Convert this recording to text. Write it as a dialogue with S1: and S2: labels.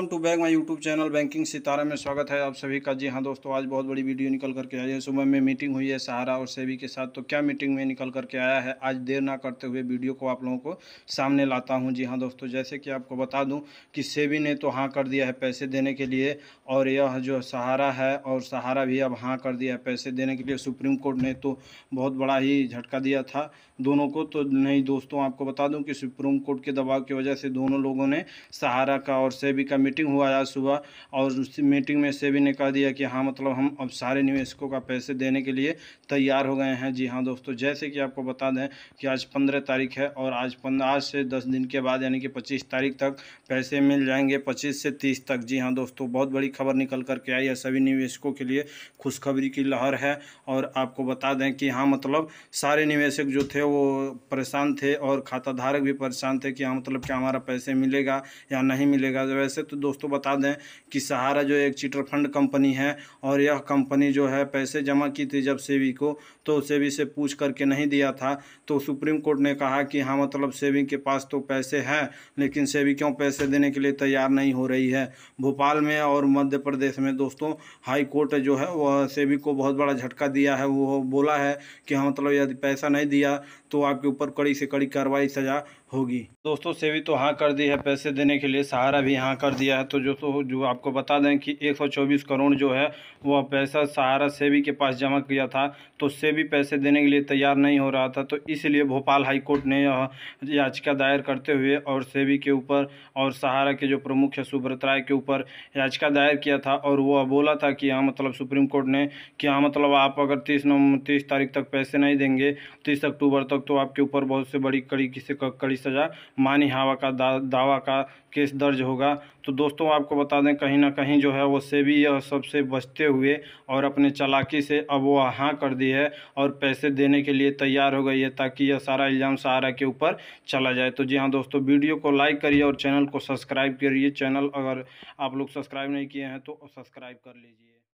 S1: welcome to back my YouTube channel banking सितारा में स्वागत है आप सभी का जी हाँ दोस्तों आज बहुत बड़ी वीडियो निकल करके आई है सुबह में मीटिंग हुई है सहारा और सेबी के साथ तो क्या मीटिंग में निकल करके आया है आज देर ना करते हुए वीडियो को आप लोगों को सामने लाता हूँ जी हाँ दोस्तों जैसे कि आपको बता दूँ कि सेबी ने तो हाँ कर दिया है पैसे देने के लिए और यह जो सहारा है और सहारा भी अब हाँ कर दिया है पैसे देने के लिए सुप्रीम कोर्ट ने तो बहुत बड़ा ही झटका दिया था दोनों को तो नहीं दोस्तों आपको बता दूँ कि सुप्रीम कोर्ट के दबाव की वजह से दोनों लोगों ने सहारा का और सेबी का मीटिंग हुआ आज सुबह और उस मीटिंग में सेबी ने कहा दिया कि हाँ मतलब हम अब सारे निवेशकों का पैसे देने के लिए तैयार हो गए हैं जी हाँ दोस्तों जैसे कि आपको बता दें कि आज पंद्रह तारीख है और आज पंद्रह आज से दस दिन के बाद यानी कि पच्चीस तारीख तक पैसे मिल जाएंगे पच्चीस से तीस तक जी हाँ दोस्तों बहुत बड़ी खबर निकल करके आई है सभी निवेशकों के लिए खुशखबरी की लहर है और आपको बता दें कि हाँ मतलब सारे निवेशक जो थे वो परेशान थे और खाताधारक भी परेशान थे कि हाँ मतलब क्या हमारा पैसे मिलेगा या नहीं मिलेगा वैसे तो दोस्तों बता दें कि सहारा जो एक चिटर फंड कंपनी है और यह कंपनी जो है पैसे जमा की थी जब सेवी को तो सेवी से पूछ करके नहीं दिया था तो सुप्रीम कोर्ट ने कहा कि हाँ मतलब सेवी के पास तो पैसे हैं लेकिन सेवी क्यों पैसे देने के लिए तैयार नहीं हो रही है भोपाल में और मध्य प्रदेश में दोस्तों हाई कोर्ट जो है वह सेवी को बहुत बड़ा झटका दिया है वो बोला है कि हाँ मतलब यदि पैसा नहीं दिया तो आपके ऊपर कड़ी से कड़ी कार्रवाई सजा होगी दोस्तों सेवी तो हाँ कर दी है पैसे देने के लिए सहारा भी हाँ कर दिया है तो जो तो जो आपको बता दें कि 124 करोड़ जो है वह पैसा सहारा सेबी के पास जमा किया था तो सेबी पैसे देने के लिए तैयार नहीं हो रहा था तो इसलिए भोपाल हाईकोर्ट ने यह याचिका दायर करते हुए और सेबी के ऊपर और सहारा के जो प्रमुख है सुब्रत राय के ऊपर याचिका दायर किया था और वह बोला था कि हाँ मतलब सुप्रीम कोर्ट ने कि हाँ मतलब आप अगर तीस नवंबर तीस तारीख तक पैसे नहीं देंगे तीस अक्टूबर तक तो आपके ऊपर बहुत से बड़ी कड़ी किसी कड़ी सज़ा मानी हवा का दा, दावा का केस दर्ज होगा तो तो दोस्तों आपको बता दें कहीं ना कहीं जो है वो सेबी यह सबसे बचते हुए और अपने चालाकी से अब वो हाँ कर दी है और पैसे देने के लिए तैयार हो गई है ताकि यह सारा इल्ज़ाम सहारा के ऊपर चला जाए तो जी हाँ दोस्तों वीडियो को लाइक करिए और चैनल को सब्सक्राइब करिए चैनल अगर आप लोग सब्सक्राइब नहीं किए हैं तो सब्सक्राइब कर लीजिए